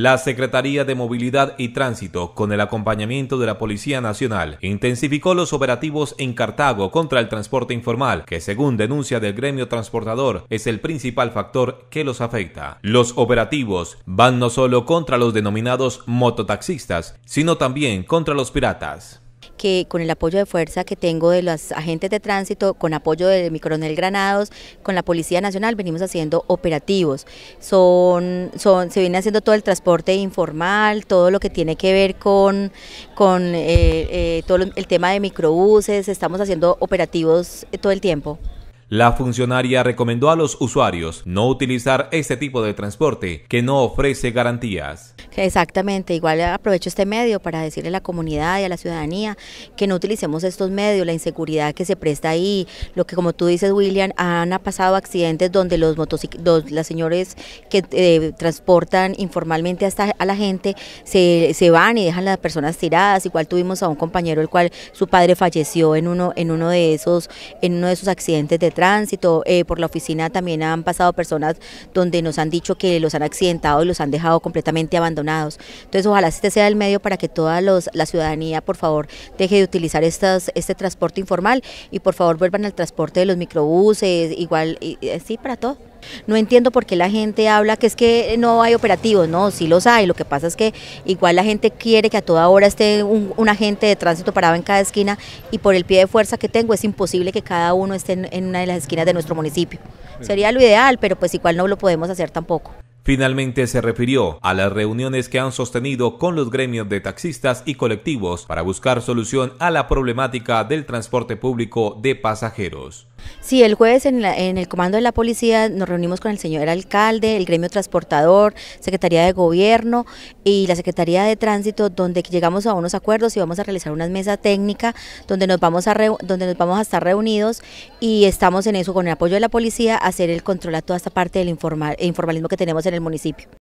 La Secretaría de Movilidad y Tránsito, con el acompañamiento de la Policía Nacional, intensificó los operativos en Cartago contra el transporte informal, que según denuncia del gremio transportador es el principal factor que los afecta. Los operativos van no solo contra los denominados mototaxistas, sino también contra los piratas que con el apoyo de fuerza que tengo de los agentes de tránsito, con apoyo de mi coronel Granados, con la Policía Nacional, venimos haciendo operativos. Son, son, se viene haciendo todo el transporte informal, todo lo que tiene que ver con, con eh, eh, todo el tema de microbuses, estamos haciendo operativos eh, todo el tiempo. La funcionaria recomendó a los usuarios no utilizar este tipo de transporte que no ofrece garantías. Exactamente, igual aprovecho este medio para decirle a la comunidad y a la ciudadanía que no utilicemos estos medios, la inseguridad que se presta ahí, lo que como tú dices William, han pasado accidentes donde los, motociclistas, las señores que eh, transportan informalmente hasta a la gente se, van y dejan a las personas tiradas, igual tuvimos a un compañero el cual su padre falleció en uno en uno de esos en uno de esos accidentes de tránsito, eh, por la oficina también han pasado personas donde nos han dicho que los han accidentado y los han dejado completamente abandonados. Entonces ojalá este sea el medio para que toda la ciudadanía por favor deje de utilizar estas, este transporte informal y por favor vuelvan al transporte de los microbuses, igual, y, sí, para todo. No entiendo por qué la gente habla que es que no hay operativos, no, sí los hay, lo que pasa es que igual la gente quiere que a toda hora esté un, agente de tránsito parado en cada esquina y por el pie de fuerza que tengo es imposible que cada uno esté en, una de las esquinas de nuestro municipio. Sería lo ideal, pero pues igual no lo podemos hacer tampoco. Finalmente se refirió a las reuniones que han sostenido con los gremios de taxistas y colectivos para buscar solución a la problemática del transporte público de pasajeros. Sí, el jueves en, en, el comando de la policía nos reunimos con el señor alcalde, el gremio transportador, Secretaría de Gobierno y la Secretaría de Tránsito, donde llegamos a unos acuerdos y vamos a realizar una mesa técnica donde nos vamos a, donde nos vamos a estar reunidos y estamos en eso con el apoyo de la policía a hacer el control a toda esta parte del informalismo que tenemos en el municipio.